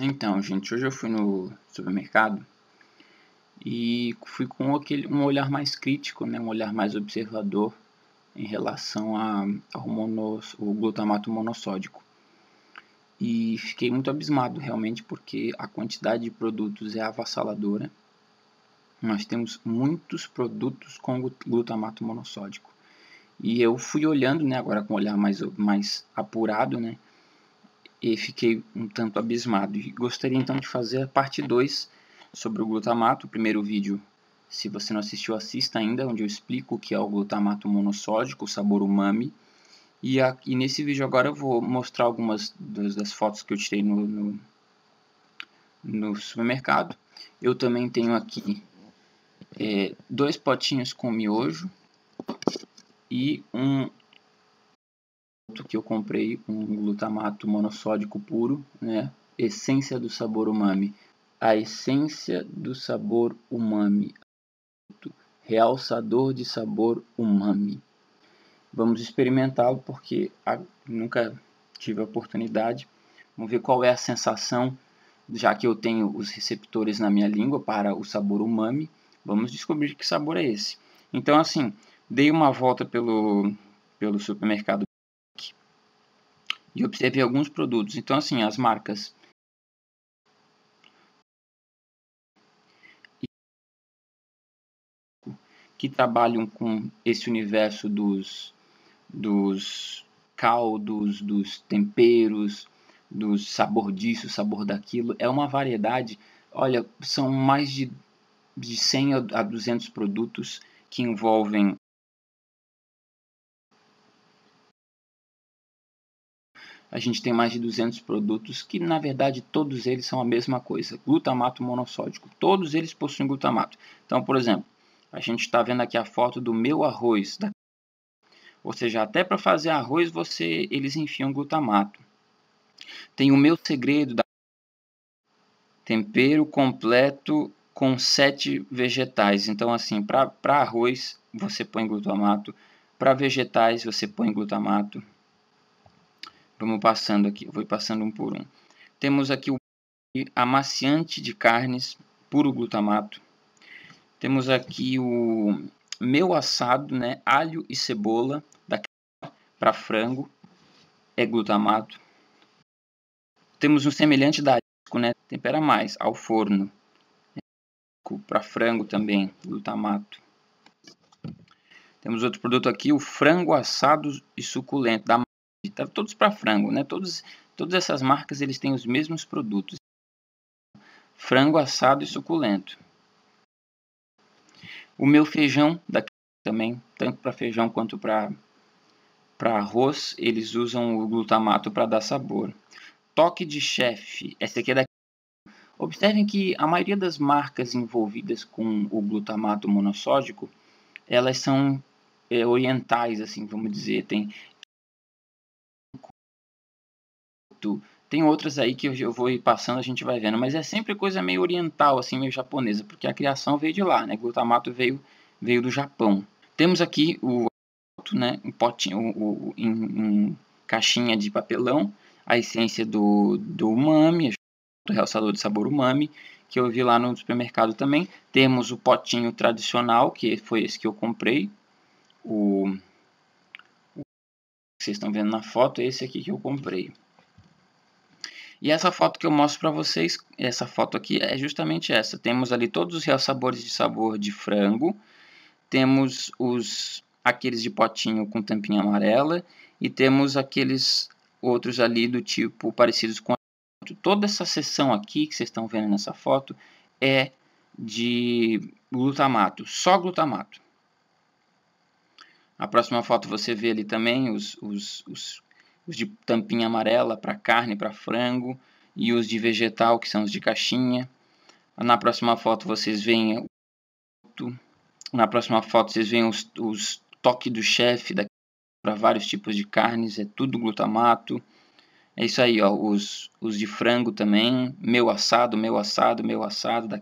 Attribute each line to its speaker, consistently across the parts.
Speaker 1: Então, gente, hoje eu fui no supermercado e fui com aquele, um olhar mais crítico, né, um olhar mais observador em relação a, ao o glutamato monossódico. E fiquei muito abismado realmente porque a quantidade de produtos é avassaladora. Nós temos muitos produtos com glutamato monossódico. E eu fui olhando, né, agora com um olhar mais, mais apurado, né, e fiquei um tanto abismado. E gostaria então de fazer a parte 2 sobre o glutamato. O primeiro vídeo, se você não assistiu, assista ainda, onde eu explico o que é o glutamato monossódico, o sabor umami. E, a, e nesse vídeo agora eu vou mostrar algumas das, das fotos que eu tirei no, no, no supermercado. Eu também tenho aqui é, dois potinhos com miojo e um que eu comprei um glutamato monossódico puro, né? Essência do sabor umami. A essência do sabor umami. Realçador de sabor umami. Vamos experimentá-lo porque nunca tive a oportunidade. Vamos ver qual é a sensação, já que eu tenho os receptores na minha língua para o sabor umami. Vamos descobrir que sabor é esse. Então, assim, dei uma volta pelo, pelo supermercado e observe alguns produtos. Então, assim, as marcas. que trabalham com esse universo dos, dos caldos, dos temperos, dos sabor disso, sabor daquilo. É uma variedade. Olha, são mais de, de 100 a 200 produtos que envolvem a gente tem mais de 200 produtos que, na verdade, todos eles são a mesma coisa, glutamato monossódico. Todos eles possuem glutamato. Então, por exemplo, a gente está vendo aqui a foto do meu arroz. Da... Ou seja, até para fazer arroz, você eles enfiam glutamato. Tem o meu segredo da tempero completo com sete vegetais. Então, assim, para arroz, você põe glutamato. Para vegetais, você põe glutamato. Vamos passando aqui, vou passando um por um. Temos aqui o amaciante de carnes, puro glutamato. Temos aqui o meu assado, né? Alho e cebola da para frango é glutamato. Temos um semelhante da arisco, né? Tempera mais ao forno. Né, para frango também, glutamato. Temos outro produto aqui, o frango assado e suculento da tá todos para frango, né? Todos, todas essas marcas eles têm os mesmos produtos. Frango assado e suculento. O meu feijão daqui também, tanto para feijão quanto para para arroz, eles usam o glutamato para dar sabor. Toque de chefe, essa aqui é daqui. Observem que a maioria das marcas envolvidas com o glutamato monossódico, elas são é, orientais, assim, vamos dizer, tem Tem outras aí que eu vou ir passando, a gente vai vendo, mas é sempre coisa meio oriental, assim, meio japonesa, porque a criação veio de lá, né? Glutamato veio, veio do Japão. Temos aqui o né, um potinho, em, caixinha de papelão, a essência do, do umami, do realçador de sabor umami, que eu vi lá no supermercado também. Temos o potinho tradicional, que foi esse que eu comprei, o, o que vocês estão vendo na foto, é esse aqui que eu comprei. E essa foto que eu mostro para vocês, essa foto aqui é justamente essa. Temos ali todos os sabores de sabor de frango, temos os aqueles de potinho com tampinha amarela e temos aqueles outros ali do tipo parecidos com toda essa seção aqui que vocês estão vendo nessa foto é de glutamato, só glutamato. A próxima foto você vê ali também os, os, os os de tampinha amarela para carne, para frango, e os de vegetal, que são os de caixinha. Na próxima foto vocês veem na próxima foto vocês veem os, os toques do chefe para vários tipos de carnes, é tudo glutamato. É isso aí, ó, os, os de frango também, meu assado, meu assado, meu assado. Da...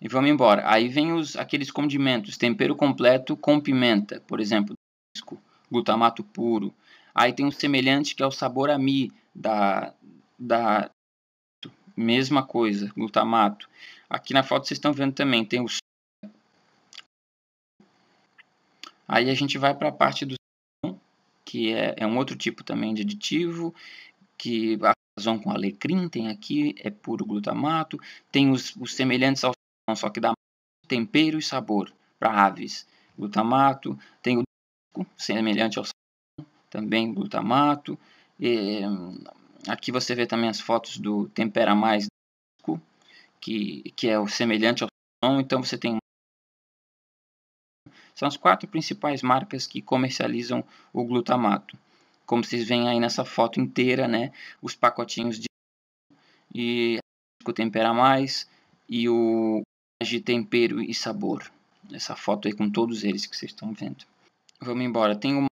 Speaker 1: E vamos embora. Aí vem os, aqueles condimentos, tempero completo com pimenta, por exemplo, glutamato puro, Aí tem um semelhante que é o sabor ami da, da mesma coisa, glutamato. Aqui na foto vocês estão vendo também, tem os Aí a gente vai para a parte do que é, é um outro tipo também de aditivo, que a razão com alecrim tem aqui, é puro glutamato, tem os, os semelhantes ao só que dá tempero e sabor para aves, glutamato, tem o semelhante ao também glutamato. E, aqui você vê também as fotos do Tempera Mais, que, que é o semelhante ao Então você tem são as quatro principais marcas que comercializam o glutamato. Como vocês veem aí nessa foto inteira, né, os pacotinhos de e o tempera mais e o de tempero e sabor. Essa foto aí com todos eles que vocês estão vendo. Vamos embora. Tem uma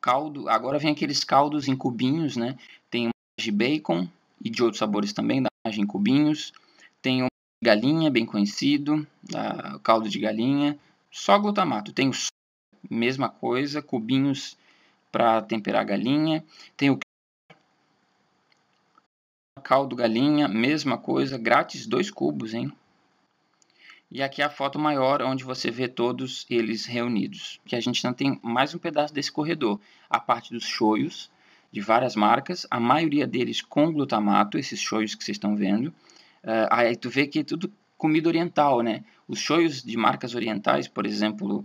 Speaker 1: caldo. Agora vem aqueles caldos em cubinhos, né? Tem uma de bacon e de outros sabores também, da margem em cubinhos. Tem o de galinha, bem conhecido, da, caldo de galinha. Só glutamato. Tem o mesma coisa, cubinhos para temperar a galinha. Tem o caldo galinha, mesma coisa, grátis dois cubos, hein? E aqui é a foto maior, onde você vê todos eles reunidos. Que a gente não tem mais um pedaço desse corredor. A parte dos choios, de várias marcas, a maioria deles com glutamato, esses choios que vocês estão vendo. Uh, aí tu vê que é tudo comida oriental, né? Os choios de marcas orientais, por exemplo,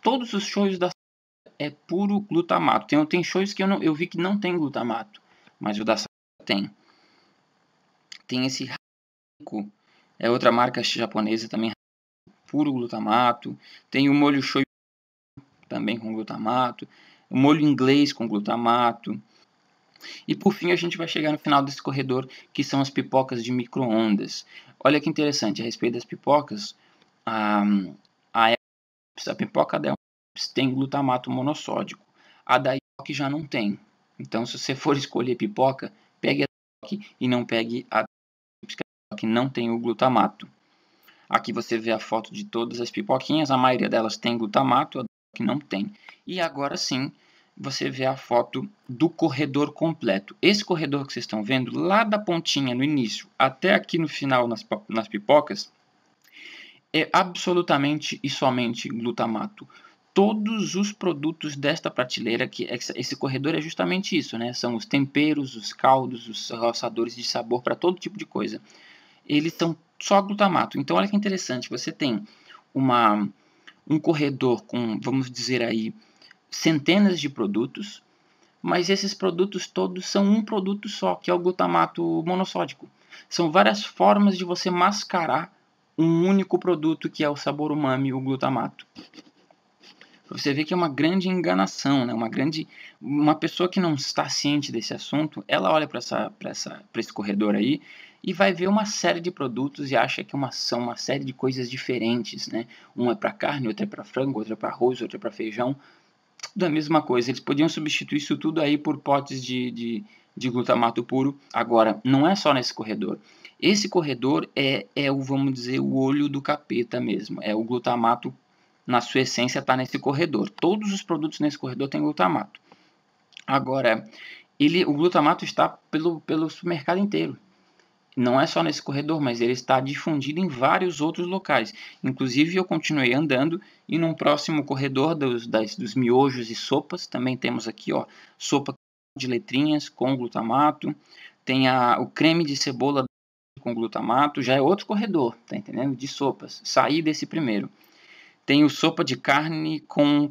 Speaker 1: todos os choios da é puro glutamato. Tem, tem shows que eu, não, eu vi que não tem glutamato, mas o da tem. Tem esse rico é outra marca japonesa também, puro glutamato. Tem o molho shoyu também com glutamato, o molho inglês com glutamato. E por fim, a gente vai chegar no final desse corredor, que são as pipocas de microondas. Olha que interessante, a respeito das pipocas, a, a, a pipoca da tem glutamato monossódico, a da IOC já não tem. Então, se você for escolher pipoca, pegue a e não pegue a que não tem o glutamato. Aqui você vê a foto de todas as pipoquinhas, a maioria delas tem glutamato, a que não tem. E agora sim, você vê a foto do corredor completo. Esse corredor que vocês estão vendo, lá da pontinha no início até aqui no final nas, nas pipocas, é absolutamente e somente glutamato. Todos os produtos desta prateleira, que esse corredor é justamente isso, né? São os temperos, os caldos, os roçadores de sabor para todo tipo de coisa eles são só glutamato. Então, olha que interessante, você tem uma, um corredor com, vamos dizer aí, centenas de produtos, mas esses produtos todos são um produto só, que é o glutamato monossódico. São várias formas de você mascarar um único produto que é o sabor umami, o glutamato. Você vê que é uma grande enganação, né? uma grande uma pessoa que não está ciente desse assunto, ela olha para essa, essa, esse corredor aí e vai ver uma série de produtos e acha que uma, são uma série de coisas diferentes, né? Uma é para carne, outra é para frango, outra é para arroz, outra é para feijão, tudo a mesma coisa. Eles podiam substituir isso tudo aí por potes de, de, de glutamato puro. Agora, não é só nesse corredor. Esse corredor é, é o, vamos dizer, o olho do capeta mesmo. É o glutamato, na sua essência, está nesse corredor. Todos os produtos nesse corredor têm glutamato. Agora, ele, o glutamato está pelo, pelo supermercado inteiro não é só nesse corredor, mas ele está difundido em vários outros locais. Inclusive, eu continuei andando e num próximo corredor dos, das, dos miojos e sopas, também temos aqui ó, sopa de letrinhas com glutamato, tem a, o creme de cebola com glutamato, já é outro corredor, tá entendendo? De sopas. Saí desse primeiro. Tem o sopa de carne com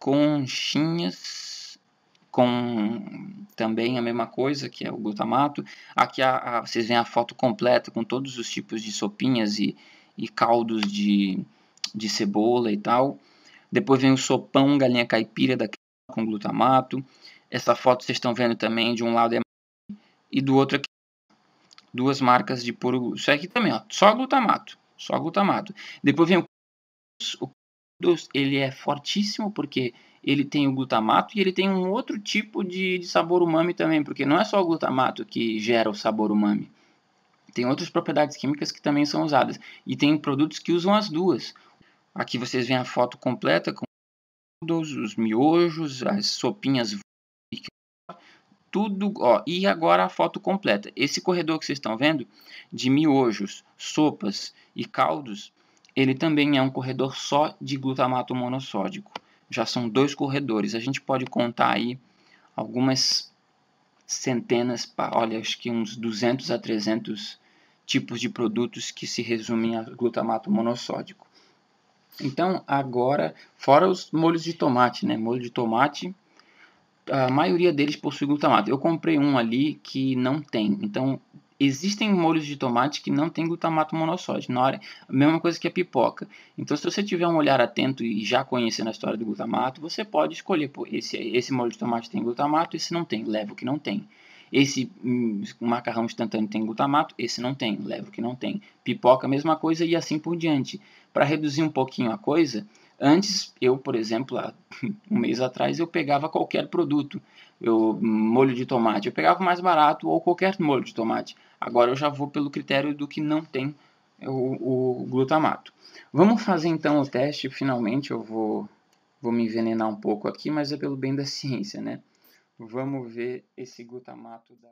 Speaker 1: conchinhas com também a mesma coisa, que é o glutamato. Aqui a, a, vocês veem a foto completa com todos os tipos de sopinhas e, e caldos de, de cebola e tal. Depois vem o sopão galinha caipira daqui com glutamato. Essa foto vocês estão vendo também, de um lado é e do outro aqui, duas marcas de puro. Isso aqui também, ó, só glutamato, só glutamato. Depois vem o, o ele é fortíssimo porque ele tem o glutamato e ele tem um outro tipo de, de sabor umami também, porque não é só o glutamato que gera o sabor umami. Tem outras propriedades químicas que também são usadas. E tem produtos que usam as duas. Aqui vocês veem a foto completa com os miojos, as sopinhas tudo, ó, e agora a foto completa. Esse corredor que vocês estão vendo de miojos, sopas e caldos, ele também é um corredor só de glutamato monossódico já são dois corredores. A gente pode contar aí algumas centenas, olha, acho que uns 200 a 300 tipos de produtos que se resumem a glutamato monossódico. Então, agora, fora os molhos de tomate, né? Molho de tomate, a maioria deles possui glutamato. Eu comprei um ali que não tem. Então, existem molhos de tomate que não tem glutamato monossódio. Na hora, a mesma coisa que a pipoca. Então, se você tiver um olhar atento e já conhecendo a história do glutamato, você pode escolher, pô, esse, esse molho de tomate tem glutamato, esse não tem, leva o que não tem. Esse hum, macarrão instantâneo tem glutamato, esse não tem, leva o que não tem. Pipoca, mesma coisa e assim por diante. Para reduzir um pouquinho a coisa, Antes, eu, por exemplo, há um mês atrás, eu pegava qualquer produto, eu, hum, molho de tomate, eu pegava o mais barato ou qualquer molho de tomate. Agora eu já vou pelo critério do que não tem o, o glutamato. Vamos fazer então o teste, finalmente eu vou, vou me envenenar um pouco aqui, mas é pelo bem da ciência, né? Vamos ver esse glutamato da...